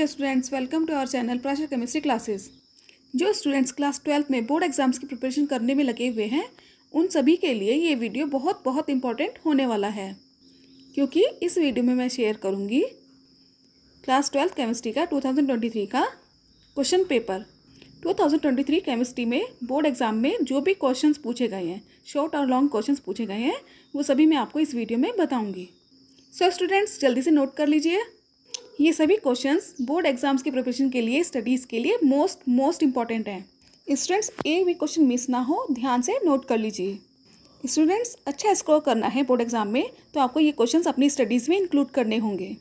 dear students welcome to our channel pressure chemistry classes जो students class twelfth में board exams की preparation करने में लगे हुए हैं उन सभी के लिए ये वीडियो बहुत बहुत इंपॉर्टेंट होने वाला है क्योंकि इस वीडियो में मैं शेयर करूँगी क्लास ट्वेल्थ केमिस्ट्री का थ्री का क्वेश्चन पेपर थ्री केमिस्ट्री में बोर्ड एग्जाम में जो भी क्वेश्चन पूछे गए हैं शॉर्ट और लॉन्ग क्वेश्चन पूछे गए हैं वो सभी मैं आपको इस वीडियो में बताऊँगी सो स्टूडेंट्स जल्दी से नोट कर लीजिए ये सभी क्वेश्चंस बोर्ड एग्जाम्स की प्रिपरेशन के लिए स्टडीज़ के लिए मोस्ट मोस्ट इंपॉर्टेंट हैं स्टूडेंट्स एक भी क्वेश्चन मिस ना हो ध्यान से नोट कर लीजिए स्टूडेंट्स अच्छा स्कोर करना है बोर्ड एग्जाम में तो आपको ये क्वेश्चंस अपनी स्टडीज़ में इंक्लूड करने होंगे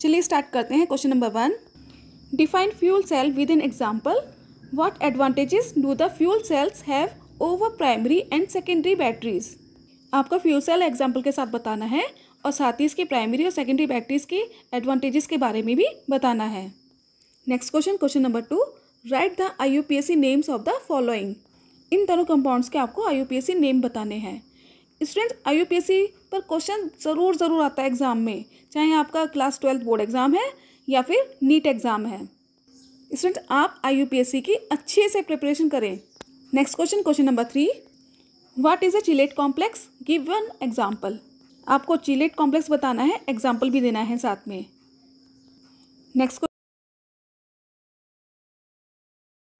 चलिए स्टार्ट करते हैं question number one define fuel cell with an example what advantages do the fuel cells have over primary and secondary batteries आपको फ्यूल सेल एग्जाम्पल के साथ बताना है और साथ ही इसकी प्राइमरी और सेकेंडरी प्रैक्टिस की एडवांटेजेस के बारे में भी बताना है next question question number two write the I names of the following इन दोनों कंपाउंड्स के आपको आई नेम बताने हैं स्टूडेंट्स आई पर क्वेश्चन ज़रूर ज़रूर आता है एग्ज़ाम में चाहे आपका क्लास ट्वेल्थ बोर्ड एग्ज़ाम है या फिर नीट एग्ज़ाम है स्टूडेंट्स आप आई की अच्छे से प्रिपरेशन करें next question question number three what is a chelate complex give one example आपको चिलेट कॉम्प्लेक्स बताना है एग्जाम्पल भी देना है साथ में next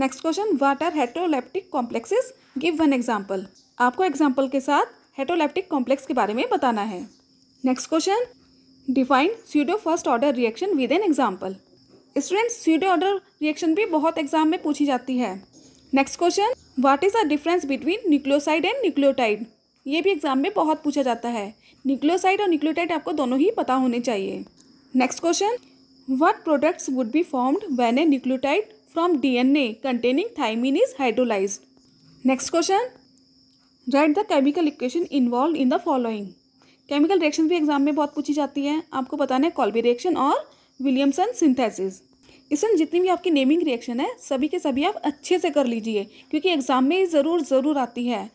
next question what are heteroleptic complexes give one example आपको एग्जाम्पल के साथ हेट्रोलेप्टिक कॉम्प्लेक्स के बारे में बताना है next question define pseudo first order reaction with an example students pseudo order reaction भी बहुत एग्जाम में पूछी जाती है next question what is the difference between nucleoside and nucleotide ये भी एग्जाम में बहुत पूछा जाता है न्यूक्लियोसाइड और न्यूक्लियोटाइड आपको दोनों ही पता होने चाहिए next question would be formed be a nucleotide from D N A containing thymine is hydrolysed next question write the chemical equation involved in the following chemical reaction भी एग्जाम में बहुत पूछी जाती है आपको बताना है कॉल्बी रिएक्शन और विलियमसन सिंथेसिस इसमें जितनी भी आपकी नेमिंग रिएक्शन है सभी के सभी आप अच्छे से कर लीजिए क्योंकि एग्जाम में ज़रूर ज़रूर आती है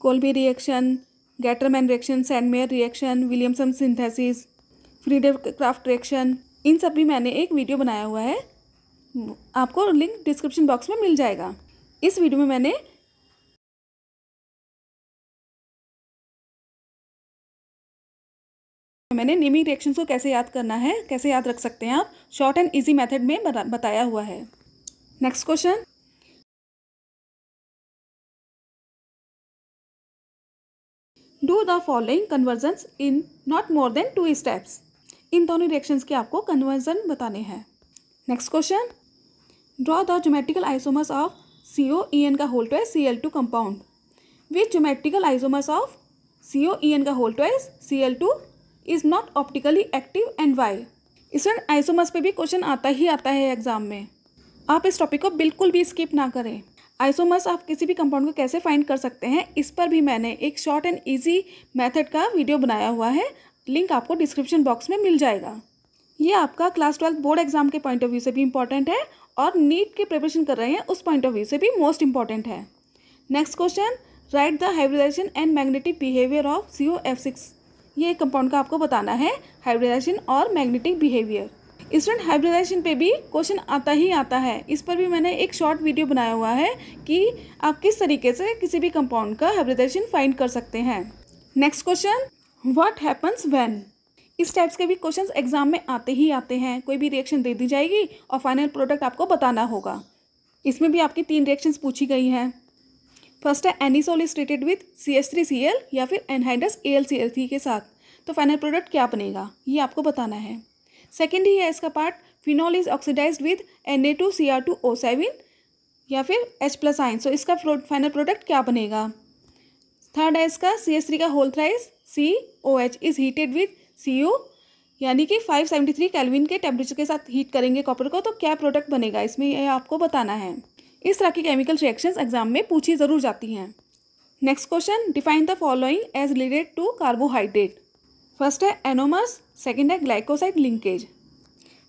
Kolbe reaction Gattermann reaction Sandmeyer reaction Williamson synthesis Friedel Crafts reaction इन सब भी मैंने एक वीडियो बनाया हुआ है आपको लिंक डिस्क्रिप्शन बॉक्स में मिल जाएगा इस वीडियो में मैंने मैंने नेमिंग रिएक्शन को कैसे याद करना है कैसे याद रख सकते हैं आप शॉर्ट एंड इजी मेथड में बताया हुआ है next question do the following conversions in not more than two steps इन दोनों रिएक्शंस के आपको कन्वर्जन बताने हैं next question draw the geometrical isomers of C O E N का whole twice C L two compound which geometrical isomers of C O E N का whole twice C L two is not optically active and why इस isomers पे भी question आता ही आता है exam में आप इस टॉपिक को बिल्कुल भी स्किप ना करें आइसोमर्स आप किसी भी कंपाउंड को कैसे फाइंड कर सकते हैं इस पर भी मैंने एक शॉर्ट एंड ईजी मैथड का वीडियो बनाया हुआ है लिंक आपको डिस्क्रिप्शन बॉक्स में मिल जाएगा ये आपका क्लास ट्वेल्थ बोर्ड एग्जाम के पॉइंट ऑफ व्यू से भी इंपॉर्टेंट है और नीट के प्रिपरेशन कर रहे हैं उस पॉइंट ऑफ व्यू से भी मोस्ट इंपॉर्टेंट है next question write the hybridization and magnetic behaviour of C O F six ये कंपाउंड का आपको बताना है हाइब्रिडाइजेशन और मैग्नेटिक बिहेवियर स्टूडेंट हाइब्रिडाइजेशन पे भी क्वेश्चन आता ही आता है इस पर भी मैंने एक शॉर्ट वीडियो बनाया हुआ है कि आप किस तरीके से किसी भी कंपाउंड का हाइब्रिडाइजेशन फाइंड कर सकते हैं next question what happens when इस टाइप्स के भी क्वेश्चन एग्जाम में आते ही आते हैं कोई भी रिएक्शन दे दी जाएगी और फाइनल प्रोडक्ट आपको बताना होगा इसमें भी आपकी तीन रिएक्शन पूछी गई हैं फर्स्ट है anisole is treated with C S three C L या फिर anhydrous A L C L three के साथ तो फाइनल प्रोडक्ट क्या बनेगा ये आपको बताना है सेकेंड ही है इसका part phenol is oxidised with N A two C R two O seven या फिर एच प्लस आइन सो इसका फाइनल प्रोडक्ट क्या बनेगा थर्ड है इसका सी एस थ्री का whole thrice C O H is heated with C U यानी कि फाइव सेवेंटी थ्री कैलविन के टेम्परेचर के साथ हीट करेंगे कॉपर को तो क्या प्रोडक्ट बनेगा इसमें यह आपको बताना है इस तरह की केमिकल रिएक्शंस एग्जाम में पूछी ज़रूर जाती हैं next question define the following as related to carbohydrate first है एनोमस सेकेंड है glycoside linkage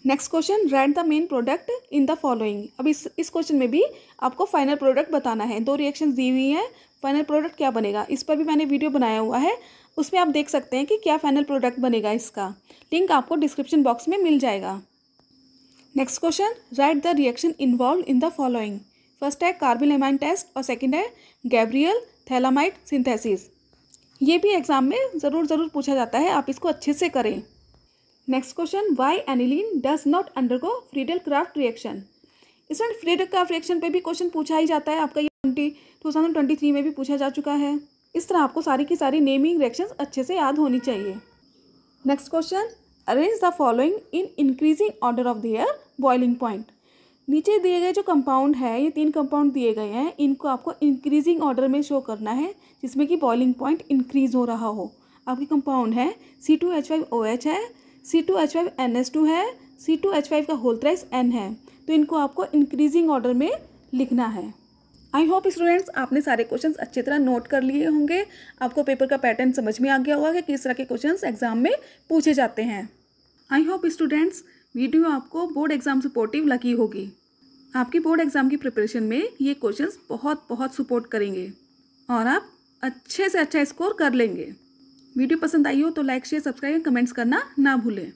next question read the main product in the following अब इस इस क्वेश्चन में भी आपको फाइनल प्रोडक्ट बताना है दो रिएक्शन दी हुई हैं फाइनल प्रोडक्ट क्या बनेगा इस पर भी मैंने वीडियो बनाया हुआ है उसमें आप देख सकते हैं कि क्या फाइनल प्रोडक्ट बनेगा इसका लिंक आपको डिस्क्रिप्शन बॉक्स में मिल जाएगा next question write the reaction involved in the following first है कार्बिलेमाइन टेस्ट और सेकेंड है गैब्रियल थैलामाइट सिंथेसिस ये भी एग्ज़ाम में ज़रूर ज़रूर पूछा जाता है आप इसको अच्छे से करें next question why aniline does not undergo Friedel Crafts reaction इसमें फ्रीडल क्राफ्ट रिएक्शन पे भी क्वेश्चन पूछा ही जाता है आपका ये twenty two thousand twenty three में भी पूछा जा चुका है इस तरह आपको सारी की सारी नेमिंग रिएक्शन अच्छे से याद होनी चाहिए next question arrange the following in increasing order of the their boiling point नीचे दिए गए जो कंपाउंड है ये तीन कंपाउंड दिए गए हैं इनको आपको इंक्रीजिंग ऑर्डर में शो करना है जिसमें कि बॉइलिंग पॉइंट इंक्रीज़ हो रहा हो आपके कंपाउंड है C two H five O H है C two H five N S two है सी टू एच फाइव का होल थ्रेस एन है तो इनको आपको इंक्रीजिंग ऑर्डर में लिखना है आई होप स्टूडेंट्स आपने सारे क्वेश्चंस अच्छी तरह नोट कर लिए होंगे आपको पेपर का पैटर्न समझ में आ गया होगा कि किस तरह के क्वेश्चंस एग्जाम में पूछे जाते हैं आई होप स्टूडेंट्स वीडियो आपको बोर्ड एग्जाम सपोर्टिव लगी होगी आपके बोर्ड एग्ज़ाम की प्रिपरेशन में ये क्वेश्चंस बहुत बहुत सपोर्ट करेंगे और आप अच्छे से अच्छा स्कोर कर लेंगे वीडियो पसंद आई हो तो लाइक शेयर सब्सक्राइब कमेंट्स करना ना भूलें